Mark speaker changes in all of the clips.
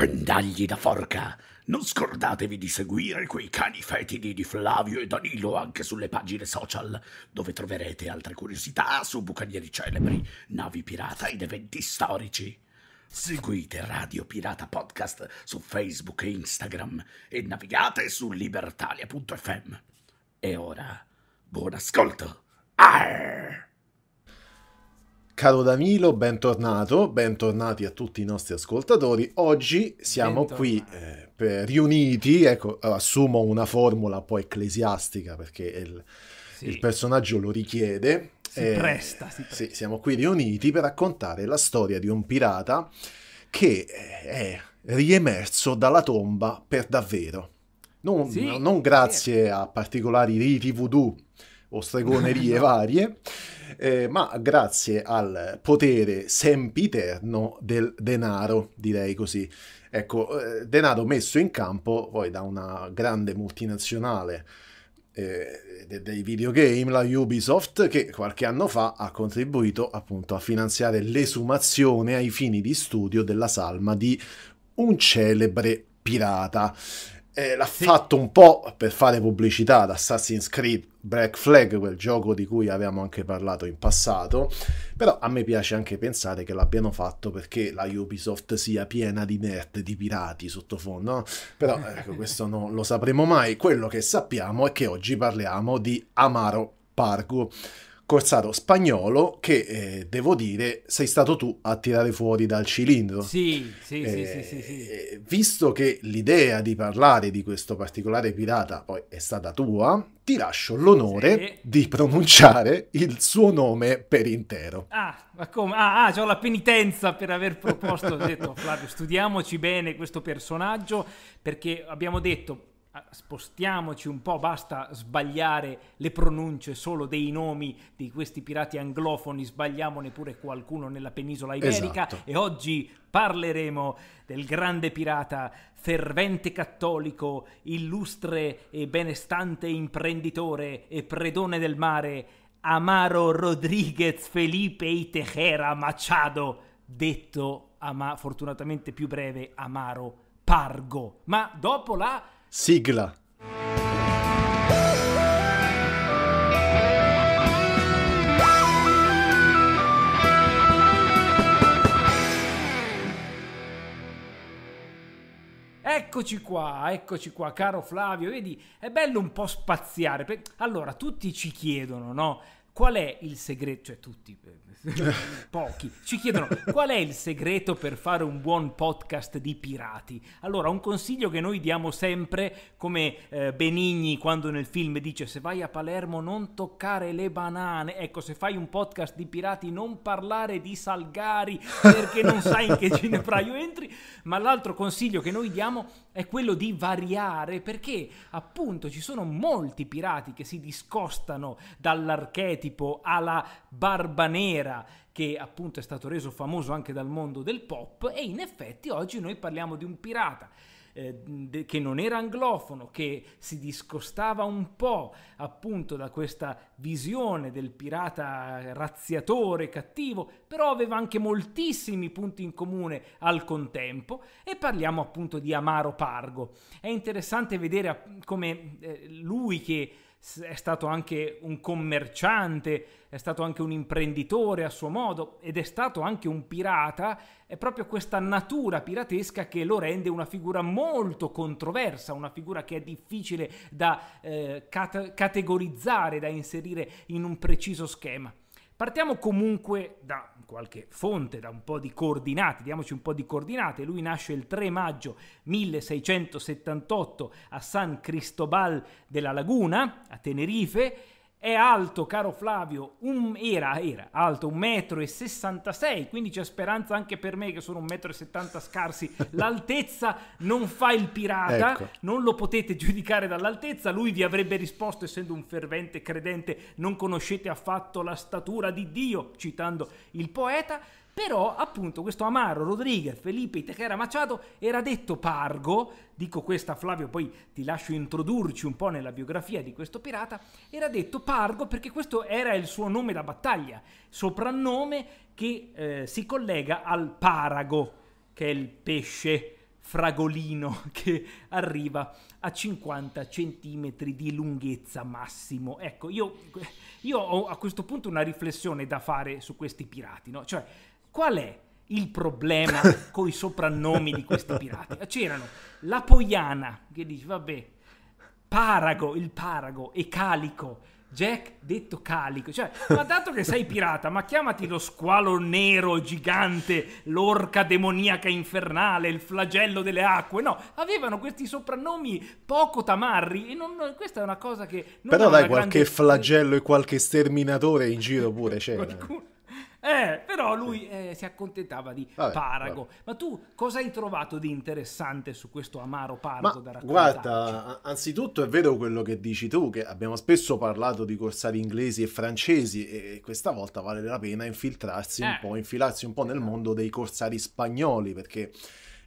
Speaker 1: pendagli da forca. Non scordatevi di seguire quei cani fetidi di Flavio e Danilo anche sulle pagine social, dove troverete altre curiosità su bucanieri celebri, navi pirata ed eventi storici. Seguite Radio Pirata Podcast su Facebook e Instagram e navigate su libertalia.fm. E ora,
Speaker 2: buon ascolto! Arr! Caro Danilo, bentornato, bentornati a tutti i nostri ascoltatori. Oggi siamo Bentornati. qui eh, per- riuniti, ecco, assumo una formula un po' ecclesiastica perché il, Sì. il personaggio lo richiede. Si Eh, presta, si presta. sì, siamo qui riuniti per raccontare la storia di un pirata che eh, è riemerso dalla tomba per davvero. Non, Sì, non grazie certo. a particolari riti voodoo o stregonerie varie, eh, ma grazie al potere sempiterno del denaro, direi così. Ecco, eh, denaro messo in campo poi da una grande multinazionale eh, dei videogame, la Ubisoft, che qualche anno fa ha contribuito appunto a finanziare l'esumazione ai fini di studio della salma di un celebre pirata eh, l'ha sì. fatto un po' per fare pubblicità ad Assassin's Creed Black Flag, quel gioco di cui avevamo anche parlato in passato, però a me piace anche pensare che l'abbiano fatto perché la Ubisoft sia piena di nerd, di pirati sottofondo, no? però ecco, questo non lo sapremo mai, quello che sappiamo è che oggi parliamo di Amaro Pargo Corsaro spagnolo che eh, devo dire sei stato tu a tirare fuori dal cilindro. Sì, sì, eh, sì, sì, sì, eh, Visto che l'idea di parlare di questo particolare pirata poi è stata tua, ti lascio l'onore sì. di pronunciare il suo nome per intero.
Speaker 1: Ah, ma come? Ah, ah ho la penitenza per aver proposto, ho detto Flavio, studiamoci bene questo personaggio perché abbiamo detto Ah, spostiamoci un po', basta sbagliare le pronunce solo dei nomi di questi pirati anglofoni, sbagliamone pure qualcuno nella penisola iberica esatto. e oggi parleremo del grande pirata, fervente cattolico, illustre e benestante imprenditore e predone del mare, Amaro Rodriguez Felipe Itejera Machado, detto ama- fortunatamente più breve Amaro Pargo. Ma dopo la
Speaker 2: Sigla.
Speaker 1: Eccoci qua, eccoci qua, caro Flavio, vedi, è bello un po' spaziare. Allora, tutti ci chiedono, no? qual è il segreto, cioè tutti, pochi, ci chiedono qual è il segreto per fare un buon podcast di pirati. Allora, un consiglio che noi diamo sempre, come eh, Benigni quando nel film dice se vai a Palermo non toccare le banane, ecco, se fai un podcast di pirati non parlare di Salgari perché non sai in che ginepraio entri, ma l'altro consiglio che noi diamo è quello di variare perché appunto ci sono molti pirati che si discostano dall'archetto, archetipo alla barba nera che appunto è stato reso famoso anche dal mondo del pop e in effetti oggi noi parliamo di un pirata eh, che non era anglofono, che si discostava un po' appunto da questa visione del pirata razziatore, cattivo, però aveva anche moltissimi punti in comune al contempo e parliamo appunto di Amaro Pargo. È interessante vedere come eh, lui che è stato anche un commerciante, è stato anche un imprenditore a suo modo ed è stato anche un pirata, è proprio questa natura piratesca che lo rende una figura molto controversa, una figura che è difficile da eh, cat- categorizzare, da inserire in un preciso schema. Partiamo comunque da qualche fonte, da un po' di coordinate, diamoci un po' di coordinate. Lui nasce il 3 maggio 1678 a San Cristobal della Laguna, a Tenerife, è alto, caro Flavio, un, era, era alto 1,66 m, quindi c'è speranza anche per me che sono 1,70 m scarsi. L'altezza non fa il pirata, ecco. non lo potete giudicare dall'altezza, lui vi avrebbe risposto essendo un fervente credente, non conoscete affatto la statura di Dio, citando il poeta. Però appunto questo Amaro, Rodriguez, Felipe, Tejera Machado era detto Pargo, dico questa Flavio poi ti lascio introdurci un po' nella biografia di questo pirata, era detto Pargo perché questo era il suo nome da battaglia, soprannome che eh, si collega al parago, che è il pesce fragolino che arriva a 50 cm di lunghezza massimo. Ecco, io, io, ho a questo punto una riflessione da fare su questi pirati, no? Cioè, Qual è il problema con i soprannomi di questi pirati? C'erano la Poiana, che dice, vabbè, Parago, il Parago, e Calico, Jack detto calico, cioè, ma dato che sei pirata, ma chiamati lo squalo nero gigante, l'orca demoniaca infernale, il flagello delle acque. No, avevano questi soprannomi poco tamarri e non, questa è una cosa che Però dai qualche grande... flagello
Speaker 2: e qualche sterminatore in giro pure c'era. Qualcuno
Speaker 1: eh, però lui eh, si accontentava di vabbè, Parago. Vabbè. Ma tu cosa hai trovato di interessante su questo amaro Parago Ma, da raccontare?
Speaker 2: Guarda, anzitutto è vero quello che dici tu, che abbiamo spesso parlato di corsari inglesi e francesi e questa volta vale la pena infiltrarsi eh. un po', infilarsi un po' nel esatto. mondo dei corsari spagnoli, perché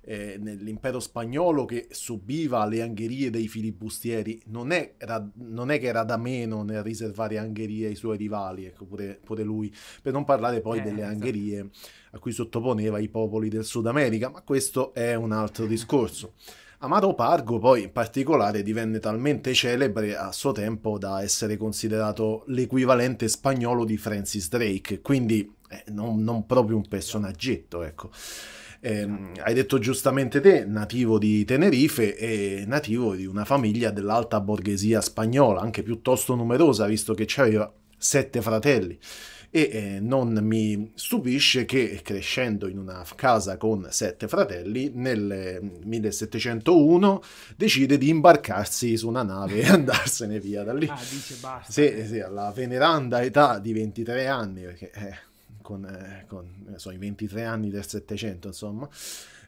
Speaker 2: eh, nell'impero spagnolo che subiva le angherie dei filibustieri, non è, era, non è, che era da meno nel riservare angherie ai suoi rivali, ecco pure, pure lui, per non parlare poi eh, delle esatto. angherie a cui sottoponeva i popoli del Sud America, ma questo è un altro discorso. Amaro Pargo poi in particolare divenne talmente celebre a suo tempo da essere considerato l'equivalente spagnolo di Francis Drake, quindi eh, non, non, proprio un personaggetto, ecco. Eh, hai detto giustamente te, nativo di Tenerife e nativo di una famiglia dell'alta borghesia spagnola, anche piuttosto numerosa, visto che aveva sette fratelli. E eh, non mi stupisce che crescendo in una casa con sette fratelli, nel 1701 decide di imbarcarsi su una nave e andarsene via da lì. Ah, dice basta. Sì, sì alla veneranda età di 23 anni, perché... Eh, con, eh, con so, i 23 anni del Settecento, insomma,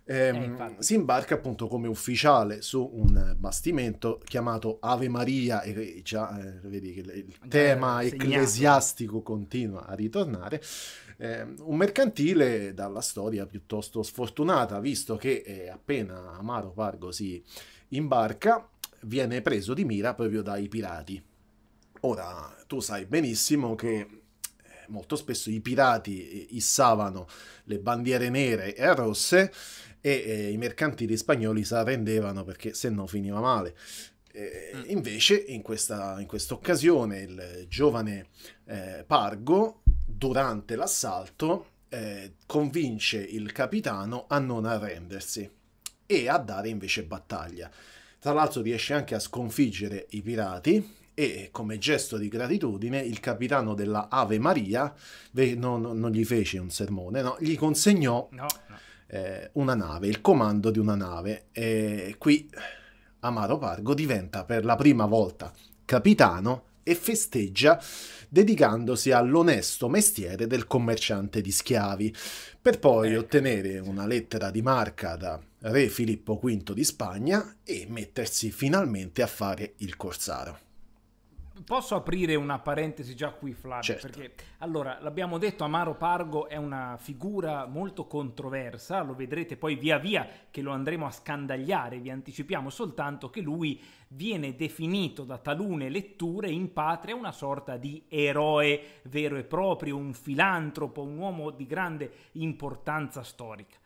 Speaker 2: eh, ehm, si imbarca appunto come ufficiale su un bastimento chiamato Ave Maria e già eh, vedi che il tema ecclesiastico continua a ritornare. Eh, un mercantile dalla storia piuttosto sfortunata, visto che eh, appena Amaro Pargo si imbarca, viene preso di mira proprio dai pirati. Ora, tu sai benissimo che molto spesso i pirati eh, issavano le bandiere nere e rosse e eh, i mercantili spagnoli si arrendevano perché se no finiva male. Eh, invece in questa occasione il giovane eh, Pargo durante l'assalto eh, convince il capitano a non arrendersi e a dare invece battaglia. Tra l'altro riesce anche a sconfiggere i pirati e come gesto di gratitudine il capitano della Ave Maria non, non gli fece un sermone, no, gli consegnò no, no. Eh, una nave, il comando di una nave. E qui Amaro Pargo diventa per la prima volta capitano e festeggia dedicandosi all'onesto mestiere del commerciante di schiavi, per poi eh. ottenere una lettera di marca da re Filippo V di Spagna e mettersi finalmente a fare il corsaro
Speaker 1: posso aprire una parentesi già qui, Flavio? Certo. Perché allora l'abbiamo detto, Amaro Pargo è una figura molto controversa. Lo vedrete poi via via che lo andremo a scandagliare. Vi anticipiamo soltanto che lui viene definito da talune letture in patria una sorta di eroe vero e proprio, un filantropo, un uomo di grande importanza storica.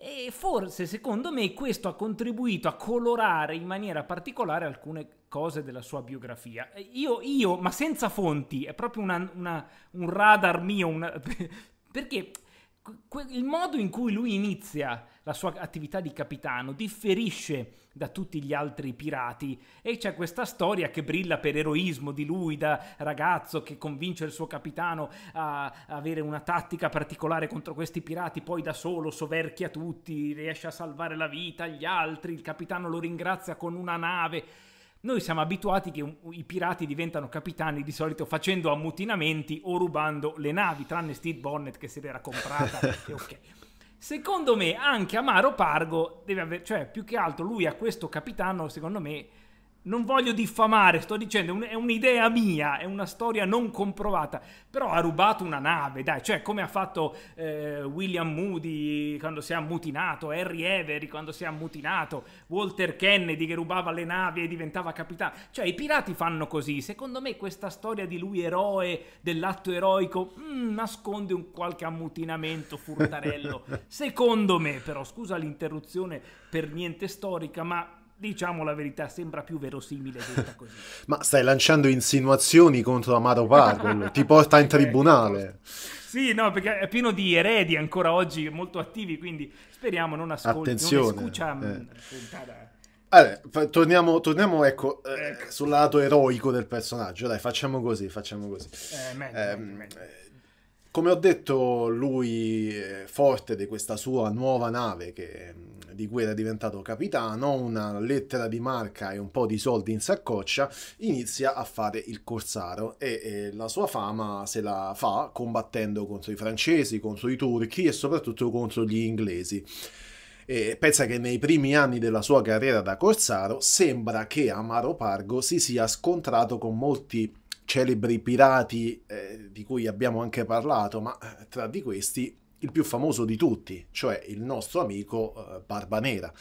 Speaker 1: E forse secondo me questo ha contribuito a colorare in maniera particolare alcune cose della sua biografia. Io, io ma senza fonti, è proprio una, una, un radar mio, una, perché il modo in cui lui inizia la sua attività di capitano differisce da tutti gli altri pirati e c'è questa storia che brilla per eroismo di lui da ragazzo che convince il suo capitano a avere una tattica particolare contro questi pirati, poi da solo soverchia tutti, riesce a salvare la vita agli altri, il capitano lo ringrazia con una nave. Noi siamo abituati che i pirati diventano capitani di solito facendo ammutinamenti o rubando le navi, tranne Steve Bonnet che se l'era comprata. e ok. Secondo me anche Amaro Pargo deve avere, cioè più che altro lui a questo capitano, secondo me non voglio diffamare, sto dicendo, è un'idea mia, è una storia non comprovata, però ha rubato una nave, dai, cioè come ha fatto eh, William Moody quando si è ammutinato, Harry Avery quando si è ammutinato, Walter Kennedy che rubava le navi e diventava capitano, cioè i pirati fanno così, secondo me questa storia di lui eroe, dell'atto eroico, mh, mm, nasconde un qualche ammutinamento furtarello, secondo me però, scusa l'interruzione per niente storica, ma diciamo la verità, sembra più verosimile detta così.
Speaker 2: Ma stai lanciando insinuazioni contro Amaro Pargo, ti porta in eh, tribunale. Sì,
Speaker 1: no, perché è pieno di eredi ancora oggi molto attivi, quindi speriamo non ascolti, Attenzione. non escucha, eh. Mm,
Speaker 2: allora, torniamo, torniamo ecco, eh, ecco. sul lato eroico del personaggio, dai, facciamo così, facciamo così. Eh, meglio, eh, meglio, meglio. Come ho detto, lui è forte di questa sua nuova nave che, di cui era diventato capitano, una lettera di marca e un po' di soldi in saccoccia, inizia a fare il corsaro e, e la sua fama se la fa combattendo contro i francesi, contro i turchi e soprattutto contro gli inglesi. E pensa che nei primi anni della sua carriera da corsaro sembra che Amaro Pargo si sia scontrato con molti celebri pirati eh, di cui abbiamo anche parlato, ma eh, tra di questi il più famoso di tutti, cioè il nostro amico eh, Nera.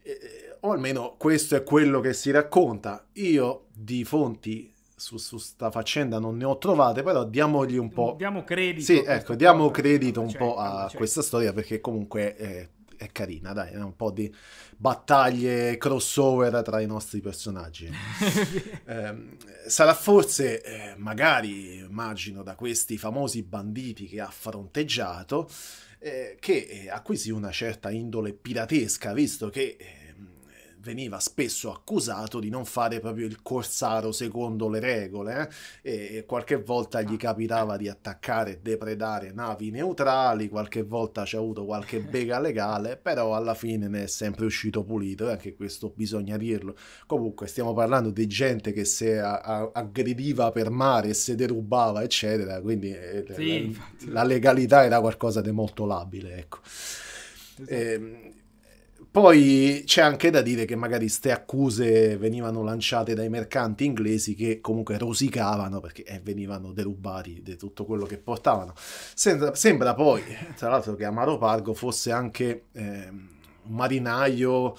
Speaker 2: Eh, o almeno questo è quello che si racconta. Io di fonti su, su sta faccenda non ne ho trovate, però diamogli un po'...
Speaker 1: Diamo credito. Sì, ecco, diamo
Speaker 2: credito un po' a questa storia perché comunque è carina, dai, è un po' di battaglie crossover tra i nostri personaggi. eh, sarà forse, eh, magari, immagino, da questi famosi banditi che ha fronteggiato, eh, che eh, acquisì una certa indole piratesca, visto che eh, veniva spesso accusato di non fare proprio il corsaro secondo le regole eh? e qualche volta gli ah, capitava eh. di attaccare e depredare navi neutrali, qualche volta c'è avuto qualche bega legale, però alla fine ne è sempre uscito pulito e eh? anche questo bisogna dirlo. Comunque stiamo parlando di gente che se aggrediva per mare, e se derubava eccetera, quindi sì, la, la legalità era qualcosa di molto labile, ecco. Esatto. Eh, poi c'è anche da dire che magari queste accuse venivano lanciate dai mercanti inglesi che comunque rosicavano perché eh, venivano derubati di tutto quello che portavano. Sembra, sembra poi, tra l'altro, che Amaro Pargo fosse anche eh, un marinaio eh,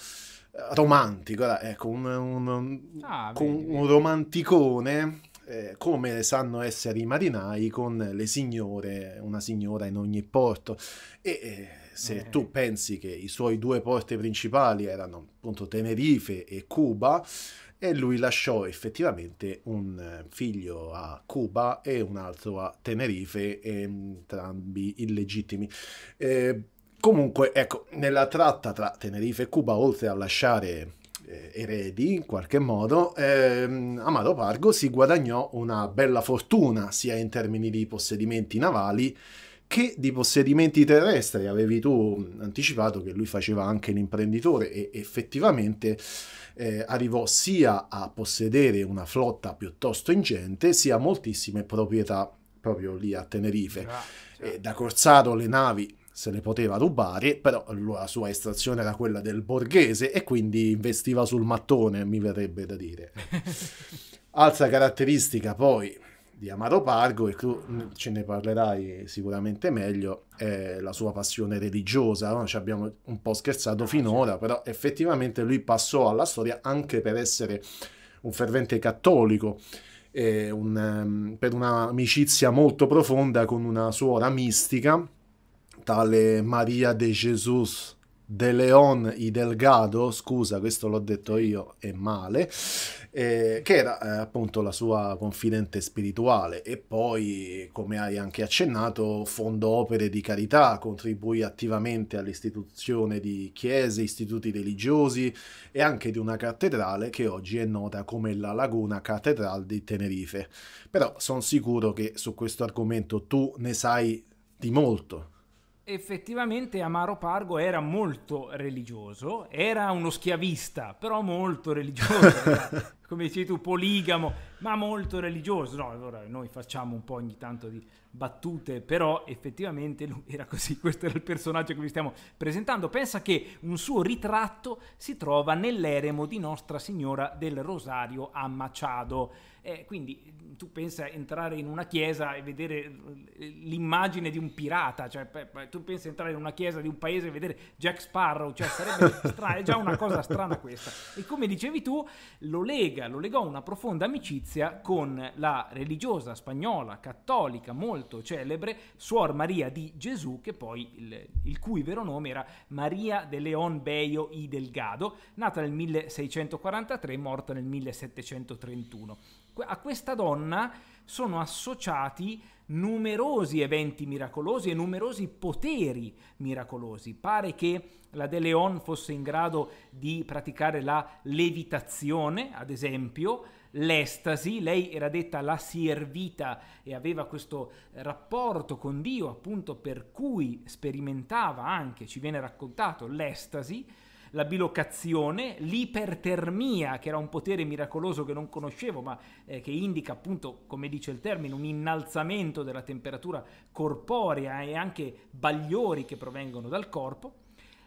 Speaker 2: romantico, ecco, un, un, ah, vedi, un romanticone eh, come sanno essere i marinai con le signore, una signora in ogni porto. E eh, se mm. tu pensi che i suoi due porti principali erano appunto Tenerife e Cuba, e lui lasciò effettivamente un figlio a Cuba e un altro a Tenerife, entrambi illegittimi. Eh, comunque, ecco, nella tratta tra Tenerife e Cuba, oltre a lasciare eh, eredi in qualche modo, ehm, Amado Pargo si guadagnò una bella fortuna sia in termini di possedimenti navali che di possedimenti terrestri avevi tu anticipato che lui faceva anche l'imprenditore e effettivamente eh, arrivò sia a possedere una flotta piuttosto ingente sia moltissime proprietà proprio lì a Tenerife. Ah, certo. eh, da Corsaro le navi se le poteva rubare, però la sua estrazione era quella del borghese e quindi investiva sul mattone, mi verrebbe da dire. Altra caratteristica poi di Amaro Pargo e tu ce ne parlerai sicuramente meglio, è la sua passione religiosa, no? ci abbiamo un po' scherzato ah, finora, però effettivamente lui passò alla storia anche per essere un fervente cattolico, un, ehm, per un'amicizia molto profonda con una suora mistica, tale Maria de Jesus de Leon y Delgado, scusa questo l'ho detto io, è male, eh, che era eh, appunto la sua confidente spirituale e poi, come hai anche accennato, fondò opere di carità, contribuì attivamente all'istituzione di chiese, istituti religiosi e anche di una cattedrale che oggi è nota come la Laguna Cattedrale di Tenerife. Però sono sicuro che su questo argomento tu ne sai di molto
Speaker 1: effettivamente Amaro Pargo era molto religioso, era uno schiavista, però molto religioso, come dici tu, poligamo, ma molto religioso. No, allora noi facciamo un po' ogni tanto di battute, però effettivamente lui era così, questo era il personaggio che vi stiamo presentando. Pensa che un suo ritratto si trova nell'eremo di Nostra Signora del Rosario a Machado eh, quindi mm, tu pensi pensa entrare in una chiesa e vedere eh, l'immagine di un pirata, cioè tu pensi entrare in una chiesa di un paese e vedere Jack Sparrow, cioè sarebbe stra- è già una cosa strana questa. E come dicevi tu, lo lega, lo legò una profonda amicizia con la religiosa spagnola cattolica molto celebre Suor Maria di Gesù, che poi il, il cui vero nome era Maria de Leon Beio y Delgado, nata nel 1643 e morta nel 1731 a questa donna sono associati numerosi eventi miracolosi e numerosi poteri miracolosi. Pare che la De Leon fosse in grado di praticare la levitazione, ad esempio, l'estasi, lei era detta la servita e aveva questo rapporto con Dio, appunto per cui sperimentava anche, ci viene raccontato, l'estasi la bilocazione, l'ipertermia, che era un potere miracoloso che non conoscevo, ma eh, che indica appunto, come dice il termine, un innalzamento della temperatura corporea e anche bagliori che provengono dal corpo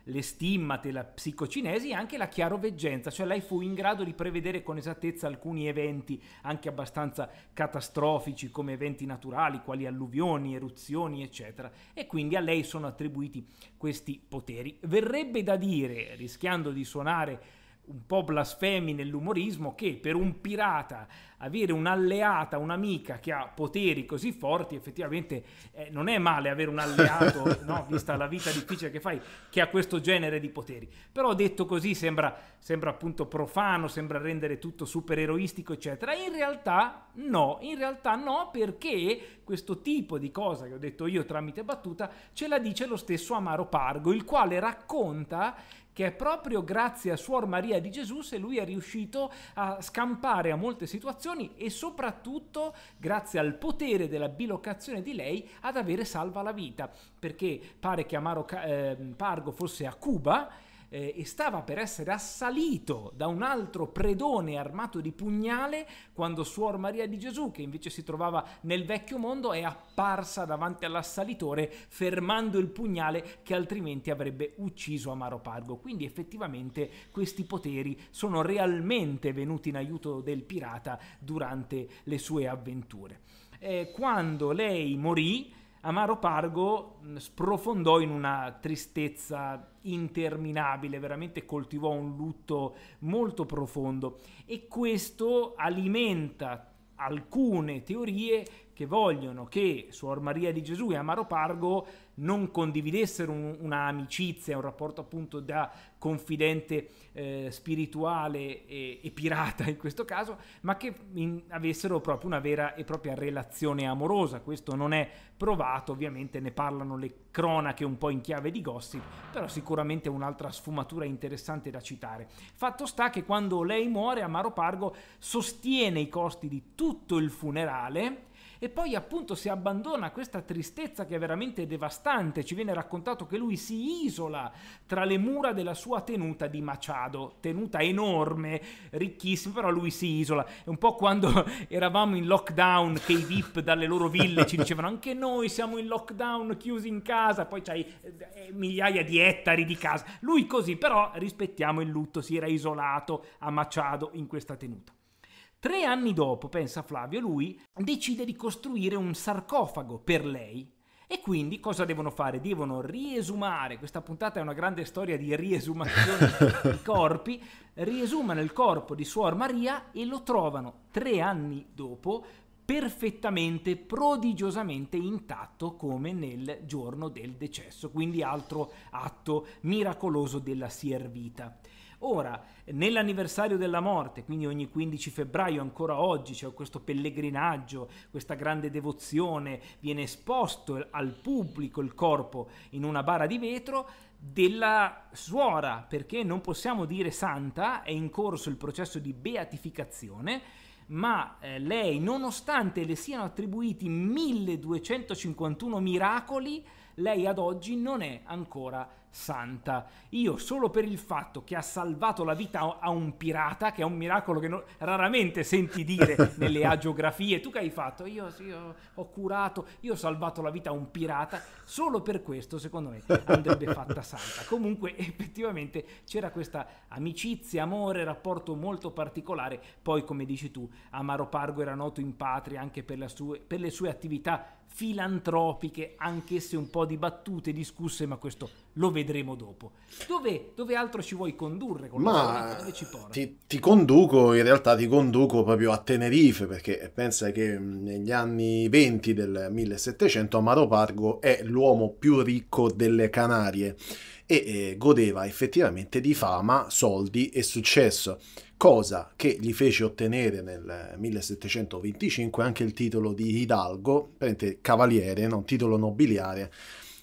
Speaker 1: le stimmate, la psicocinesi e anche la chiaroveggenza, cioè lei fu in grado di prevedere con esattezza alcuni eventi anche abbastanza catastrofici come eventi naturali, quali alluvioni, eruzioni, eccetera, e quindi a lei sono attribuiti questi poteri. Verrebbe da dire, rischiando di suonare un po' blasfemi nell'umorismo che per un pirata avere un'alleata, un'amica che ha poteri così forti, effettivamente eh, non è male avere un alleato, no? vista la vita difficile che fai, che ha questo genere di poteri. Però detto così sembra, sembra appunto profano, sembra rendere tutto supereroistico, eccetera. In realtà no, in realtà no, perché questo tipo di cosa che ho detto io tramite battuta ce la dice lo stesso Amaro Pargo, il quale racconta che è proprio grazie a Suor Maria di Gesù se lui è riuscito a scampare a molte situazioni e soprattutto grazie al potere della bilocazione di lei ad avere salva la vita, perché pare che Amaro eh, Pargo fosse a Cuba eh, e stava per essere assalito da un altro predone armato di pugnale quando Suor Maria di Gesù, che invece si trovava nel vecchio mondo, è apparsa davanti all'assalitore fermando il pugnale che altrimenti avrebbe ucciso Amaro Pargo. Quindi effettivamente questi poteri sono realmente venuti in aiuto del pirata durante le sue avventure. Eh, quando lei morì, Amaro Pargo mm, sprofondò in una tristezza interminabile, veramente coltivò un lutto molto profondo e questo alimenta alcune teorie che vogliono che Suor Maria di Gesù e Amaro Pargo non condividessero un, una amicizia, un rapporto appunto da confidente eh, spirituale e, e, pirata in questo caso, ma che in, avessero proprio una vera e propria relazione amorosa. Questo non è provato, ovviamente ne parlano le cronache un po' in chiave di gossip, però sicuramente è un'altra sfumatura interessante da citare. Fatto sta che quando lei muore, Amaro Pargo sostiene i costi di tutto il funerale e poi appunto si abbandona a questa tristezza che è veramente devastante. Ci viene raccontato che lui si isola tra le mura della sua tenuta di Machado, tenuta enorme, ricchissima, però lui si isola. È un po' quando eravamo in lockdown che i VIP dalle loro ville ci dicevano anche noi siamo in lockdown, chiusi in casa, poi c'hai eh, migliaia di ettari di casa. Lui così, però rispettiamo il lutto, si era isolato a Machado in questa tenuta. Tre anni dopo, pensa Flavio, lui decide di costruire un sarcofago per lei. E quindi cosa devono fare? Devono riesumare, questa puntata è una grande storia di riesumazione di corpi, riesumano il corpo di Suor Maria e lo trovano tre anni dopo perfettamente, prodigiosamente intatto come nel giorno del decesso, quindi altro atto miracoloso della servita. Ora, nell'anniversario della morte, quindi ogni 15 febbraio ancora oggi c'è questo pellegrinaggio, questa grande devozione, viene esposto al pubblico il corpo in una bara di vetro della suora, perché non possiamo dire santa, è in corso il processo di beatificazione ma eh, lei, nonostante le siano attribuiti 1251 miracoli, lei ad oggi non è ancora santa. Io solo per il fatto che ha salvato la vita a un pirata, che è un miracolo che non, raramente senti dire nelle agiografie, tu che hai fatto? Io sì, ho, curato, io ho salvato la vita a un pirata, solo per questo secondo me andrebbe fatta santa. Comunque effettivamente c'era questa amicizia, amore, rapporto molto particolare, poi come dici tu, Amaro Pargo era noto in patria anche per, sue, per le sue attività filantropiche, anche anch'esse un po' dibattute, discusse, ma questo lo vedremo dopo. Dove, dove altro ci vuoi condurre con ma
Speaker 2: la ci porta? Ti, ti, conduco, in realtà ti conduco proprio a Tenerife, perché pensa che mm, negli anni 20 del 1700 Amaro Pargo è l'uomo più ricco delle Canarie e eh, godeva effettivamente di fama, soldi e successo cosa che gli fece ottenere nel 1725 anche il titolo di Hidalgo, cavaliere, no? titolo nobiliare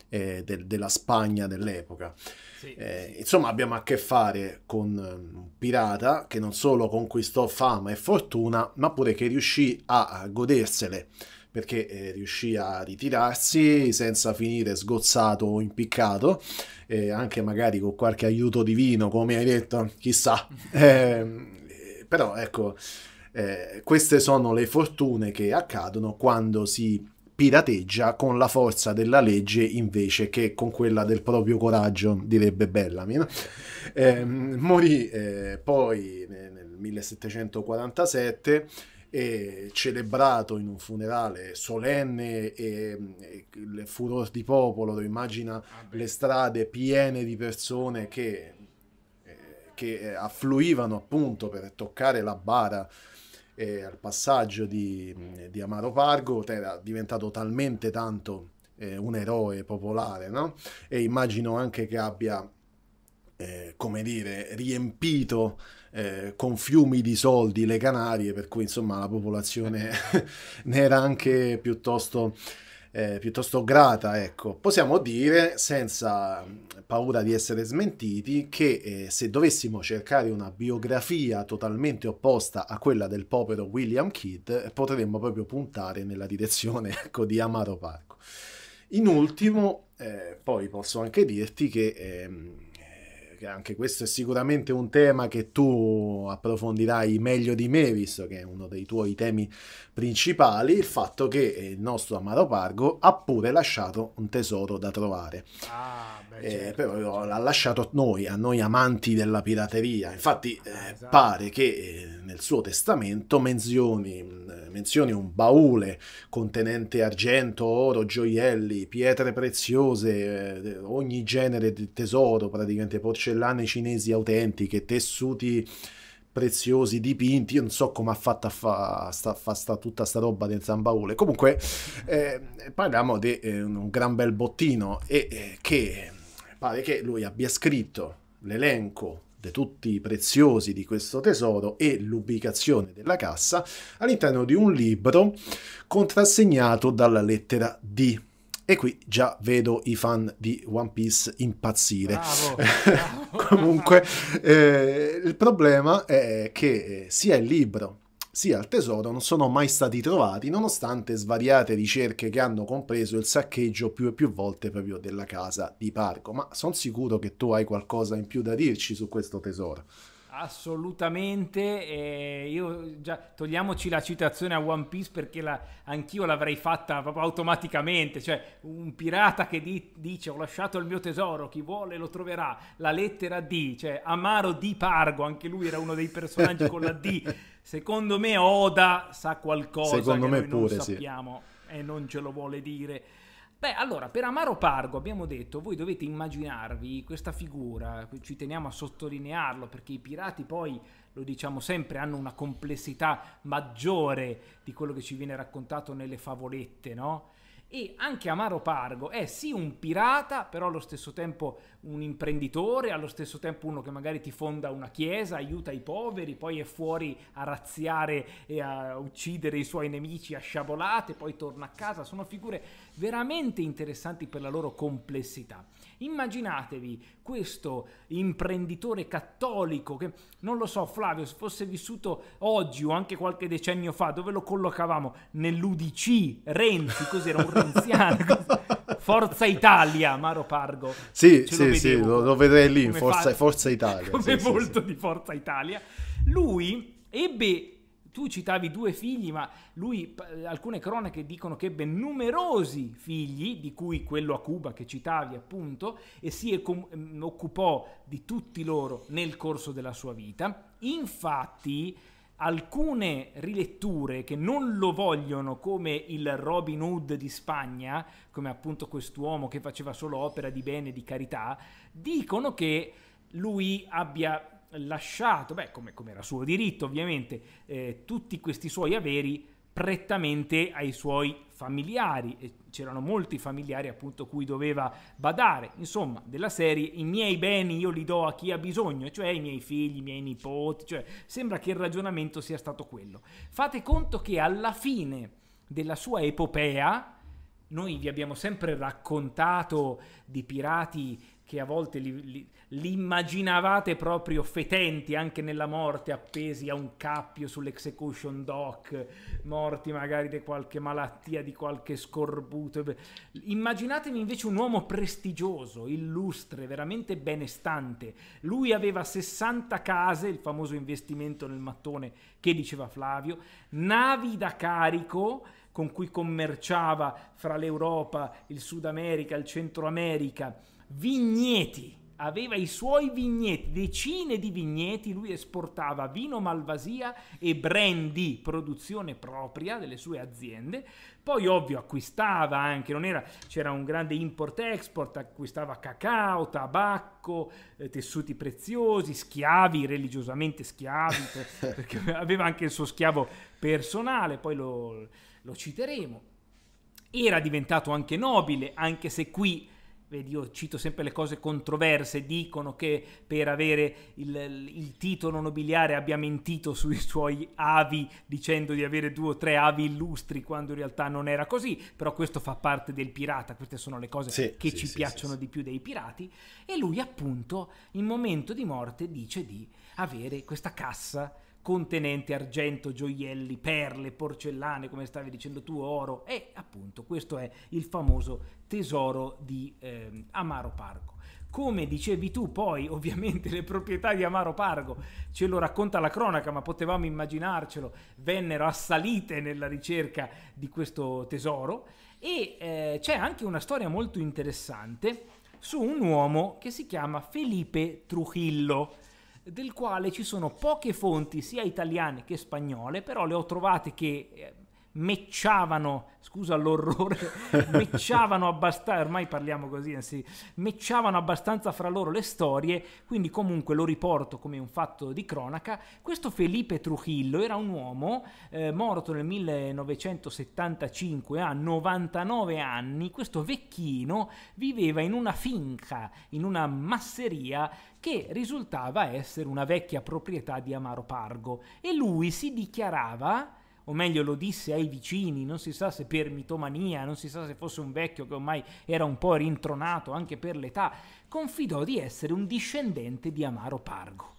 Speaker 2: eh, del, della Spagna dell'epoca. Sì, eh, sì. Insomma, abbiamo a che fare con eh, un pirata che non solo conquistò fama e fortuna, ma pure che riuscì a godersele perché eh, riuscì a ritirarsi senza finire sgozzato o impiccato, eh, anche magari con qualche aiuto divino, come hai detto, chissà. Eh, però ecco, eh, queste sono le fortune che accadono quando si pirateggia con la forza della legge invece che con quella del proprio coraggio, direbbe Bellamy. No? Ehm, morì eh, poi nel 1747 e celebrato in un funerale solenne e, e il furor di popolo, lo immagina ah, le strade piene di persone che, eh, che eh, affluivano appunto per toccare la bara eh, al passaggio di, mm, di Amaro Pargo, era diventato talmente tanto eh, un eroe popolare, no? E immagino anche che abbia, eh, come dire, riempito eh, con fiumi di soldi le Canarie, per cui insomma la popolazione ne era anche piuttosto... Eh, piuttosto grata, ecco. Possiamo dire, senza paura di essere smentiti, che eh, se dovessimo cercare una biografia totalmente opposta a quella del povero William Kidd, potremmo proprio puntare nella direzione ecco, di Amaro Parco. In ultimo, eh, poi posso anche dirti che ehm, anche questo è sicuramente un tema che tu approfondirai meglio di me, visto che è uno dei tuoi temi principali, il fatto che il nostro amaro Pargo ha pure lasciato un tesoro da trovare. Ah, eh, eh certo, però certo. l'ha lasciato a noi, a noi amanti della pirateria. Infatti eh, ah, esatto. pare che eh, nel suo testamento menzioni, mm, eh, menzioni, un baule contenente argento, oro, gioielli, pietre preziose, eh, ogni genere di tesoro, praticamente porcellane cinesi autentiche, tessuti preziosi dipinti. Io non so come ha fatto a fare sta, fa sta, tutta sta roba del Zambaule. Comunque, eh, parliamo di eh, un gran bel bottino e eh, che pare che lui abbia scritto l'elenco di tutti i preziosi di questo tesoro e l'ubicazione della cassa all'interno di un libro contrassegnato dalla lettera D. E qui già vedo i fan di One Piece impazzire. Bravo, bravo. Comunque, eh, il problema è che eh, sia il libro sia il tesoro non sono mai stati trovati, nonostante svariate ricerche che hanno compreso il saccheggio più e più volte proprio della casa di Parco. Ma sono sicuro che tu hai qualcosa in più da dirci su questo tesoro.
Speaker 1: Assolutamente, eh, io già, togliamoci la citazione a One Piece perché la, anch'io l'avrei fatta proprio automaticamente, cioè un pirata che di, dice ho lasciato il mio tesoro, chi vuole lo troverà, la lettera D, cioè Amaro di Pargo, anche lui era uno dei personaggi con la D, secondo me Oda sa qualcosa Secondo me pure, sappiamo sì. e non ce lo vuole dire. Beh, allora, per Amaro Pargo abbiamo detto, voi dovete immaginarvi questa figura, ci teniamo a sottolinearlo perché i pirati poi, lo diciamo sempre, hanno una complessità maggiore di quello che ci viene raccontato nelle favolette, no? E anche Amaro Pargo è sì un pirata, però allo stesso tempo un imprenditore, allo stesso tempo uno che magari ti fonda una chiesa, aiuta i poveri, poi è fuori a razziare e a uccidere i suoi nemici a sciabolate, poi torna a casa. Sono figure veramente interessanti per la loro complessità. Immaginatevi questo imprenditore cattolico che, non lo so, Flavio, se fosse vissuto oggi o anche qualche decennio fa, dove lo collocavamo? Nell'UDC, Renzi, cos'era un renziano? Forza Italia, Maro Pargo. Sì, Ce sì, sì, lo, lo
Speaker 2: vedrei lì, Forza, Forza, Italia. Come sì, volto
Speaker 1: sì, sì. di Forza Italia. Lui ebbe tu citavi due figli, ma lui, alcune cronache dicono che ebbe numerosi figli, di cui quello a Cuba che citavi appunto, e si mm, occupò di tutti loro nel corso della sua vita. Infatti, alcune riletture che non lo vogliono come il Robin Hood di Spagna, come appunto quest'uomo che faceva solo opera di bene e di carità, dicono che lui abbia lasciato, beh, come, come era suo diritto ovviamente, eh, tutti questi suoi averi prettamente ai suoi familiari e c'erano molti familiari appunto cui doveva badare insomma della serie i miei beni io li do a chi ha bisogno cioè i miei figli i miei nipoti cioè sembra che il ragionamento sia stato quello fate conto che alla fine della sua epopea noi vi abbiamo sempre raccontato di pirati che a volte li, li, li, immaginavate proprio fetenti anche nella morte, appesi a un cappio sull'execution dock, morti magari di qualche malattia, di qualche scorbuto. Immaginatevi invece un uomo prestigioso, illustre, veramente benestante. Lui aveva 60 case, il famoso investimento nel mattone che diceva Flavio, navi da carico con cui commerciava fra l'Europa, il Sud America, il Centro America vigneti, aveva i suoi vigneti, decine di vigneti, lui esportava vino Malvasia e brandy, produzione propria delle sue aziende, poi ovvio acquistava anche, era, c'era un grande import-export, acquistava cacao, tabacco, eh, tessuti preziosi, schiavi, religiosamente schiavi, per, perché aveva anche il suo schiavo personale, poi lo, lo citeremo. Era diventato anche nobile, anche se qui vedi, io cito sempre le cose controverse, dicono che per avere il, il, titolo nobiliare abbia mentito sui suoi avi dicendo di avere due o tre avi illustri quando in realtà non era così, però questo fa parte del pirata, queste sono le cose sì, che sì, ci sì, piacciono di più dei pirati e lui appunto in momento di morte dice di avere questa cassa contenente argento, gioielli, perle, porcellane, come stavi dicendo tu, oro e appunto questo è il famoso tesoro di eh, Amaro Pargo. Come dicevi tu, poi ovviamente le proprietà di Amaro Pargo, ce lo racconta la cronaca, ma potevamo immaginarcelo, vennero assalite nella ricerca di questo tesoro e eh, c'è anche una storia molto interessante su un uomo che si chiama Felipe Trujillo del quale ci sono poche fonti sia italiane che spagnole, però le ho trovate che eh, mecciavano, scusa l'orrore, mecciavano abbastanza, ormai parliamo così, eh sì, mecciavano abbastanza fra loro le storie, quindi comunque lo riporto come un fatto di cronaca. Questo Felipe Trujillo era un uomo eh, morto nel 1975 a 99 anni, questo vecchino viveva in una finca, in una masseria che risultava essere una vecchia proprietà di Amaro Pargo e lui si dichiarava o meglio lo disse ai vicini, non si sa se per mitomania, non si sa se fosse un vecchio che ormai era un po' rintronato anche per l'età, confidò di essere un discendente di Amaro Pargo.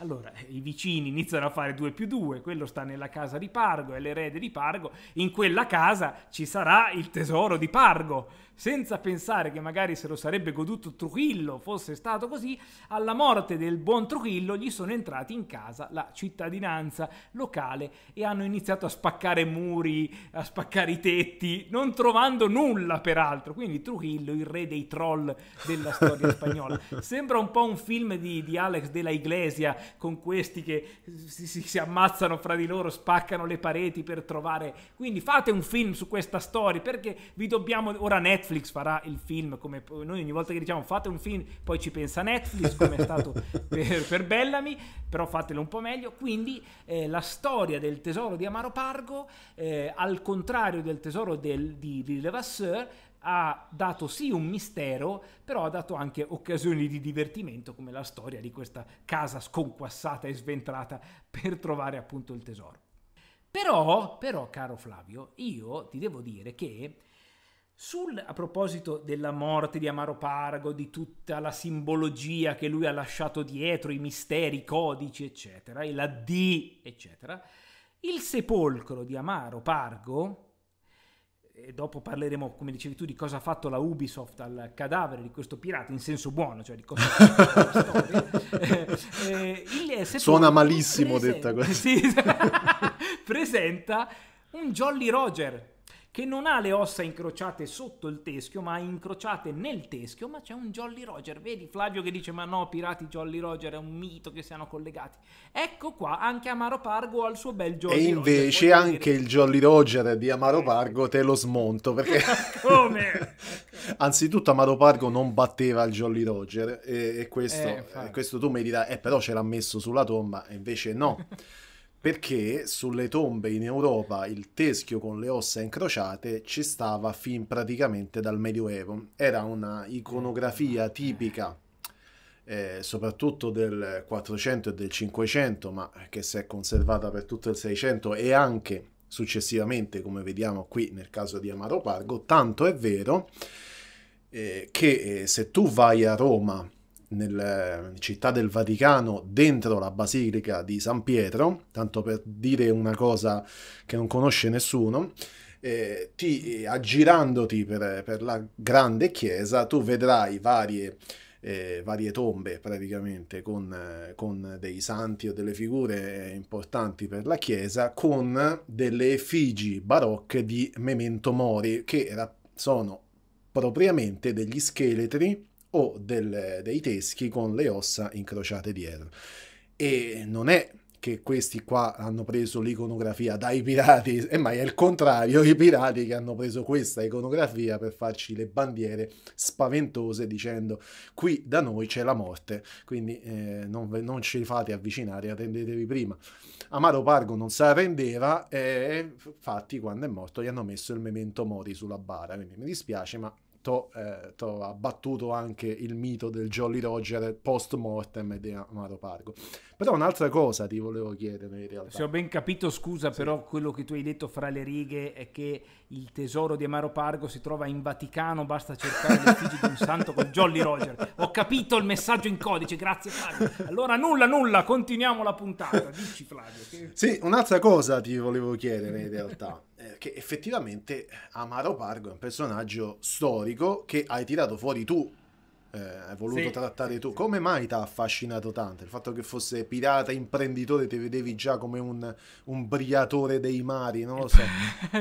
Speaker 1: Allora, i vicini iniziano a fare due più due, quello sta nella casa di Pargo, è l'erede di Pargo, in quella casa ci sarà il tesoro di Pargo senza pensare che magari se lo sarebbe goduto Trujillo fosse stato così, alla morte del buon Trujillo gli sono entrati in casa la cittadinanza locale e hanno iniziato a spaccare muri, a spaccare i tetti, non trovando nulla peraltro. Quindi Trujillo, il re dei troll della storia spagnola. Sembra un po' un film di, di Alex della Iglesia con questi che si, si, si ammazzano fra di loro, spaccano le pareti per trovare... Quindi fate un film su questa storia perché vi dobbiamo... Ora Netflix Netflix farà il film come noi ogni volta che diciamo fate un film poi ci pensa Netflix come è stato per, per Bellamy però fatelo un po' meglio quindi eh, la storia del tesoro di Amaro Pargo eh, al contrario del tesoro del, di, di Levasseur ha dato sì un mistero, però ha dato anche occasioni di divertimento, come la storia di questa casa sconquassata e sventrata per trovare appunto il tesoro. Però, però, caro Flavio, io ti devo dire che sul, a proposito della morte di Amaro Pargo, di tutta la simbologia che lui ha lasciato dietro, i misteri, i codici, eccetera, e la D, eccetera, il sepolcro di Amaro Pargo, e dopo parleremo, come dicevi tu, di cosa ha fatto la Ubisoft al cadavere di questo pirata, in senso buono, cioè di cosa ha fatto eh, eh, Suona malissimo presenta, detta questa. Sì, presenta un Jolly Roger, che non ha le ossa incrociate sotto il teschio, ma incrociate nel teschio, ma c'è un Jolly Roger. Vedi Flavio che dice, ma no, pirati Jolly Roger è un mito che siano collegati. Ecco qua, anche Amaro Pargo ha il suo bel Jolly Roger. E invece Roger,
Speaker 2: anche dire. il Jolly Roger di Amaro eh. Pargo te lo smonto, perché... Come? Anzitutto Amaro Pargo non batteva il Jolly Roger, e, e questo, eh, questo tu mi dirai, eh, però ce l'ha messo sulla tomba, e invece no. perché sulle tombe in Europa il teschio con le ossa incrociate ci stava fin praticamente dal Medioevo. Era una iconografia tipica, eh, soprattutto del 400 e del 500, ma che si è conservata per tutto il 600 e anche successivamente, come vediamo qui nel caso di Amaro Pargo, tanto è vero eh, che eh, se tu vai a Roma nella città del Vaticano dentro la basilica di San Pietro, tanto per dire una cosa che non conosce nessuno, eh, ti, aggirandoti per, per, la grande chiesa tu vedrai varie, eh, varie tombe praticamente con, con, dei santi o delle figure importanti per la chiesa con delle effigi barocche di memento mori che sono propriamente degli scheletri o del, dei teschi con le ossa incrociate dietro. E non è che questi qua hanno preso l'iconografia dai pirati, e mai è il contrario, i pirati che hanno preso questa iconografia per farci le bandiere spaventose dicendo qui da noi c'è la morte, quindi eh, non, non, ci fate avvicinare, arrendetevi prima. Amaro Pargo non si arrendeva e infatti quando è morto gli hanno messo il memento mori sulla bara, quindi mi dispiace ma t'ho, eh, abbattuto anche il mito del Jolly Roger post mortem di Amaro Pargo. Però un'altra cosa ti volevo chiedere in realtà. Se
Speaker 1: ho ben capito, scusa, sì. però quello che tu hai detto fra le righe è che il tesoro di Amaro Pargo si trova in Vaticano, basta cercare l'effigie di un santo con Jolly Roger. Ho capito il messaggio in codice, grazie Flavio. Allora nulla, nulla, continuiamo la puntata. Dici Flavio.
Speaker 2: Che... Sì, un'altra cosa ti volevo chiedere in realtà perché effettivamente eh, Amaro Pargo è un personaggio storico che hai tirato fuori tu, eh, hai voluto sì, trattare sì, tu. Sì. Come mai ti ha affascinato tanto? Il fatto che fosse pirata, imprenditore, ti vedevi già come un, un briatore dei mari, non lo so.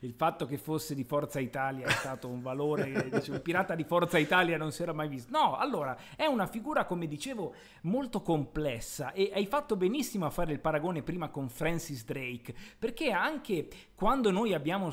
Speaker 1: il fatto che fosse di Forza Italia è stato un valore, dice, un pirata di Forza Italia non si era mai visto. No, allora, è una figura, come dicevo, molto complessa e hai fatto benissimo a fare il paragone prima con Francis Drake, perché ha anche quando noi abbiamo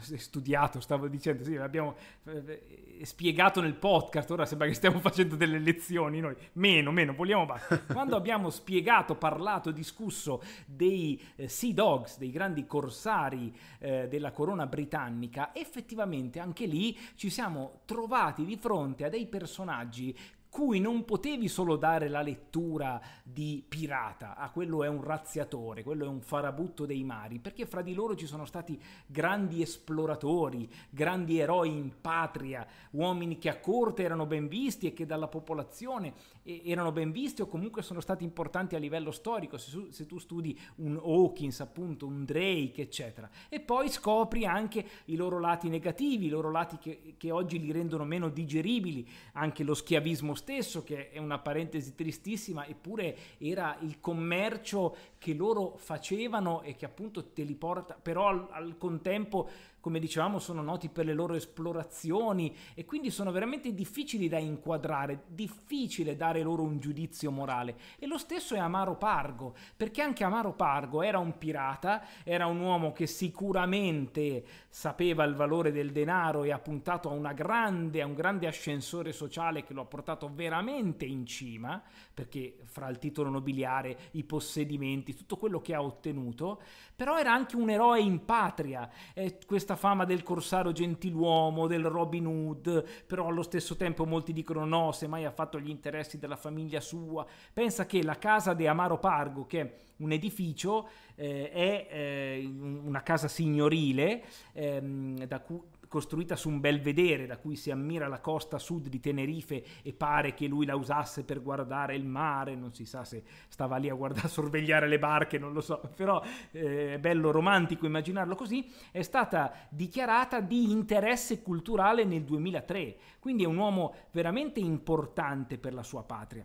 Speaker 1: studiato, stavo dicendo, sì, abbiamo eh, eh, spiegato nel podcast, ora sembra che stiamo facendo delle lezioni noi, meno, meno, vogliamo basta. quando abbiamo spiegato, parlato, discusso dei eh, Sea Dogs, dei grandi corsari eh, della corona britannica, effettivamente anche lì ci siamo trovati di fronte a dei personaggi cui non potevi solo dare la lettura di pirata, ah quello è un razziatore, quello è un farabutto dei mari, perché fra di loro ci sono stati grandi esploratori, grandi eroi in patria, uomini che a corte erano ben visti e che dalla popolazione erano ben visti o comunque sono stati importanti a livello storico, se, se tu studi un Hawkins appunto, un Drake eccetera. E poi scopri anche i loro lati negativi, i loro lati che, che oggi li rendono meno digeribili, anche lo schiavismo stesso che è una parentesi tristissima, eppure era il commercio che loro facevano e che appunto te li porta, però al, al contempo come dicevamo sono noti per le loro esplorazioni e quindi sono veramente difficili da inquadrare, difficile dare loro un giudizio morale. E lo stesso è Amaro Pargo, perché anche Amaro Pargo era un pirata, era un uomo che sicuramente sapeva il valore del denaro e ha puntato a, grande, a un grande ascensore sociale che lo ha portato veramente in cima, perché fra il titolo nobiliare, i possedimenti, tutto quello che ha ottenuto, però era anche un eroe in patria. Eh, questa questa fama del corsaro gentiluomo, del Robin Hood, però allo stesso tempo molti dicono no, semmai ha fatto gli interessi della famiglia sua. Pensa che la casa di Amaro Pargo, che è un edificio, eh, è eh, una casa signorile ehm, da cui costruita su un belvedere da cui si ammira la costa sud di Tenerife e pare che lui la usasse per guardare il mare, non si sa se stava lì a, guardare, a sorvegliare le barche, non lo so, però eh, è bello romantico immaginarlo così, è stata dichiarata di interesse culturale nel 2003, quindi è un uomo veramente importante per la sua patria.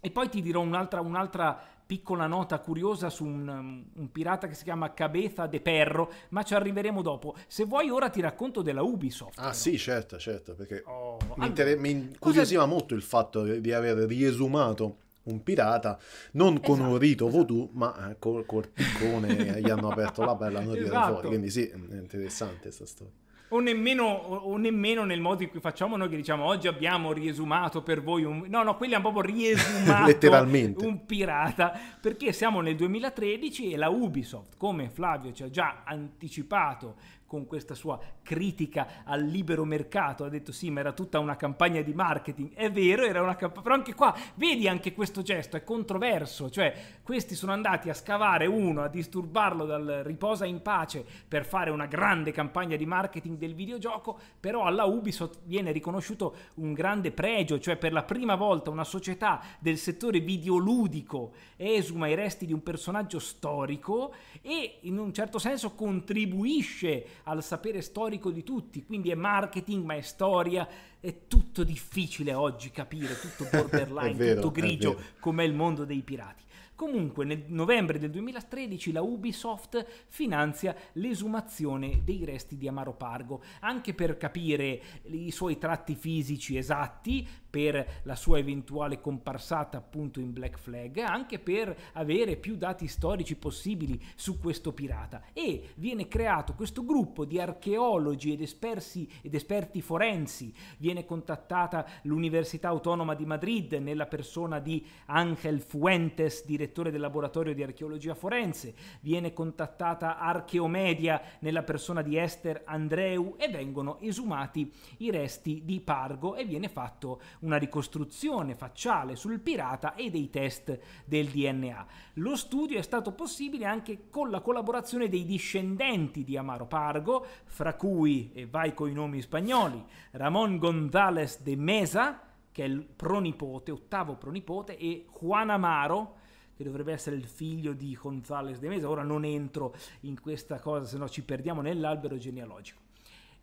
Speaker 1: E poi ti dirò un'altra, un'altra piccola nota curiosa su un, um, un, pirata che si chiama Cabeza de Perro, ma ci arriveremo dopo. Se vuoi ora ti racconto della Ubisoft. Ah no? sì,
Speaker 2: certo, certo, perché oh, mi, inter- allora, mi incuriosiva cosa... molto il fatto di aver riesumato un pirata, non con un esatto, rito esatto. voodoo, ma eh, col, col piccone gli hanno aperto la bella, notte tirato esatto. fuori. Quindi sì, è interessante questa storia.
Speaker 1: O nemmeno, o nemmeno, nel modo in cui facciamo noi che diciamo oggi abbiamo riesumato per voi un... No, no, quelli hanno proprio riesumato letteralmente un pirata perché siamo nel 2013 e la Ubisoft, come Flavio ci ha già anticipato con questa sua critica al libero mercato. Ha detto sì, ma era tutta una campagna di marketing. È vero, era una campagna, però anche qua, vedi anche questo gesto, è controverso, cioè questi sono andati a scavare uno, a disturbarlo dal riposa in pace per fare una grande campagna di marketing del videogioco, però alla Ubisoft viene riconosciuto un grande pregio, cioè per la prima volta una società del settore videoludico esuma i resti di un personaggio storico e in un certo senso contribuisce al sapere storico di tutti, quindi è marketing ma è storia, è tutto difficile oggi capire, tutto borderline, vero, tutto grigio com'è il mondo dei pirati. Comunque nel novembre del 2013 la Ubisoft finanzia l'esumazione dei resti di Amaro Pargo, anche per capire i suoi tratti fisici esatti, per la sua eventuale comparsata appunto in Black Flag, anche per avere più dati storici possibili su questo pirata. E viene creato questo gruppo di archeologi ed, espersi, ed esperti forensi, viene contattata l'Università Autonoma di Madrid nella persona di Ángel Fuentes, direttore del laboratorio di archeologia forense, viene contattata Archeomedia nella persona di Esther Andreu e vengono esumati i resti di Pargo e viene fatto una ricostruzione facciale sul pirata e dei test del DNA. Lo studio è stato possibile anche con la collaborazione dei discendenti di Amaro Pargo, fra cui, e vai coi nomi spagnoli, Ramón González de Mesa, che è il pronipote, ottavo pronipote, e Juan Amaro, che dovrebbe essere il figlio di González de Mesa. Ora non entro in questa cosa, se no ci perdiamo nell'albero genealogico.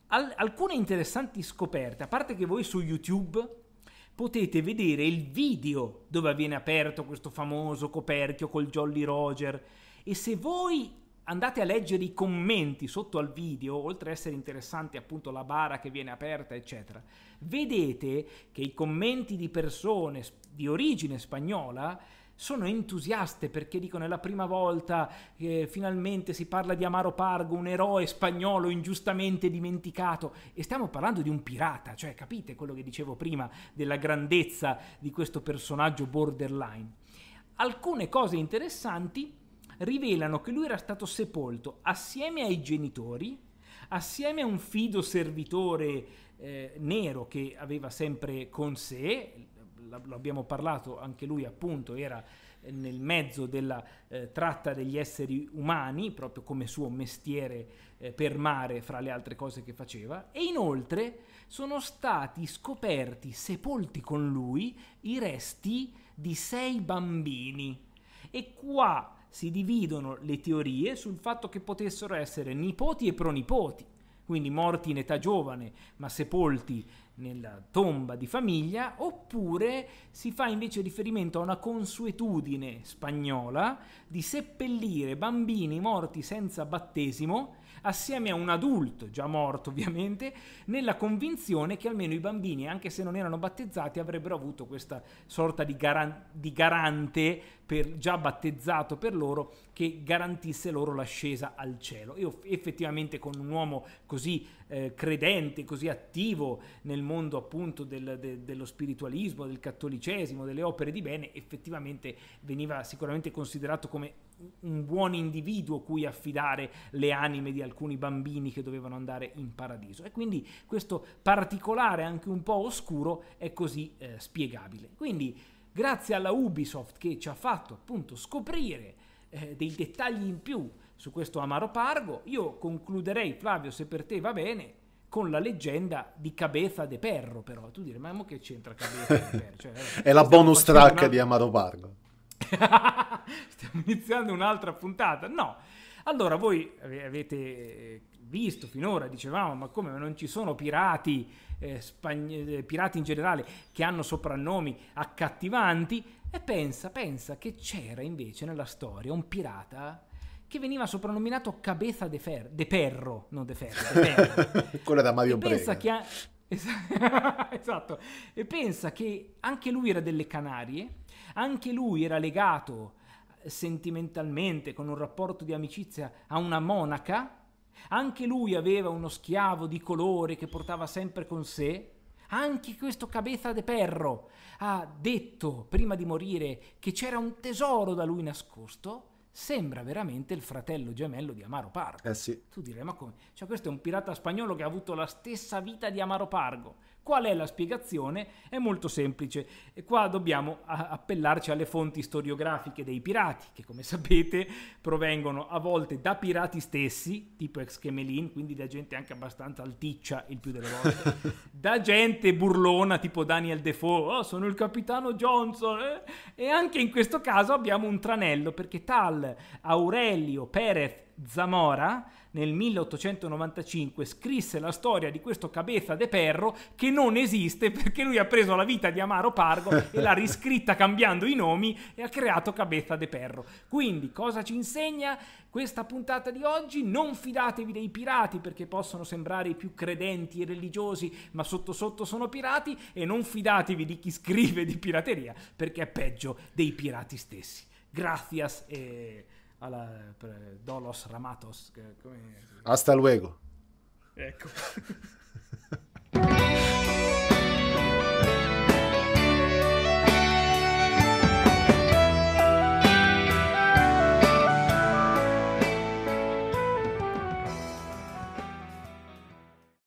Speaker 1: Al- alcune interessanti scoperte, a parte che voi su YouTube potete vedere il video dove viene aperto questo famoso coperchio col Jolly Roger e se voi andate a leggere i commenti sotto al video, oltre ad essere interessante appunto la bara che viene aperta, eccetera, vedete che i commenti di persone di origine spagnola sono entusiaste perché dicono è la prima volta che finalmente si parla di Amaro Pargo, un eroe spagnolo ingiustamente dimenticato e stiamo parlando di un pirata, cioè capite quello che dicevo prima della grandezza di questo personaggio borderline. Alcune cose interessanti rivelano che lui era stato sepolto assieme ai genitori, assieme a un fido servitore eh, nero che aveva sempre con sé, l'abbiamo parlato anche lui appunto, era eh, nel mezzo della eh, tratta degli esseri umani, proprio come suo mestiere eh, per mare, fra le altre cose che faceva, e inoltre sono stati scoperti, sepolti con lui, i resti di sei bambini. E qua si dividono le teorie sul fatto che potessero essere nipoti e pronipoti, quindi morti in età giovane ma sepolti nella tomba di famiglia, oppure si fa invece riferimento a una consuetudine spagnola di seppellire bambini morti senza battesimo assieme a un adulto già morto ovviamente, nella convinzione che almeno i bambini, anche se non erano battezzati, avrebbero avuto questa sorta di, garan- di garante per, già battezzato per loro che garantisse loro l'ascesa al cielo. Io effettivamente con un uomo così eh, credente, così attivo nel mondo appunto del, de, dello spiritualismo, del cattolicesimo, delle opere di bene, effettivamente veniva sicuramente considerato come un buon individuo cui affidare le anime di alcuni bambini che dovevano andare in paradiso. E quindi questo particolare, anche un po' oscuro, è così eh, spiegabile. Quindi grazie alla Ubisoft che ci ha fatto appunto scoprire eh, dei dettagli in più su questo amaro pargo, io concluderei Flavio se per te va bene con la leggenda di Cabeza de Perro però, tu direi ma che c'entra Cabeza de Perro? Cioè, È la bonus track una... di
Speaker 2: Amaro Pargo.
Speaker 1: stiamo iniziando un'altra puntata, no. Allora voi avete eh, visto finora, dicevamo ma come non ci sono pirati eh, spagn- eh, pirati in generale che hanno soprannomi accattivanti e pensa, pensa che c'era invece nella storia un pirata che veniva soprannominato Cabeza de, fer- de Perro, non De
Speaker 2: Ferro, de perro. quello da Mario e Brega.
Speaker 1: Pensa ha... esatto, e pensa che anche lui era delle Canarie, anche lui era legato eh, sentimentalmente con un rapporto di amicizia a una monaca anche lui aveva uno schiavo di colore che portava sempre con sé. Anche questo cabeza de perro ha detto prima di morire che c'era un tesoro da lui nascosto sembra veramente il fratello gemello di Amaro Pargo. Eh sì. Tu direi, ma come? Cioè, questo è un pirata spagnolo che ha avuto la stessa vita di Amaro Pargo. Qual è la spiegazione? È molto semplice. E qua dobbiamo appellarci alle fonti storiografiche dei pirati, che come sapete provengono a volte da pirati stessi, tipo ex Chemelin, quindi da gente anche abbastanza alticcia il più delle volte, da gente burlona tipo Daniel Defoe, oh, sono il capitano Johnson, eh? e anche in questo caso abbiamo un tranello, perché Tal Aurelio Pérez Zamora nel 1895 scrisse la storia di questo cabeza de perro che non esiste perché lui ha preso la vita di Amaro Pargo e l'ha riscritta cambiando i nomi e ha creato cabeza de perro. Quindi cosa ci insegna questa puntata di oggi? Non fidatevi dei pirati perché possono sembrare i più credenti e religiosi ma sotto sotto sono pirati e non fidatevi di chi scrive di pirateria perché è peggio dei pirati stessi. gracias eh, a la, eh, Ramatos.
Speaker 2: Hasta luego.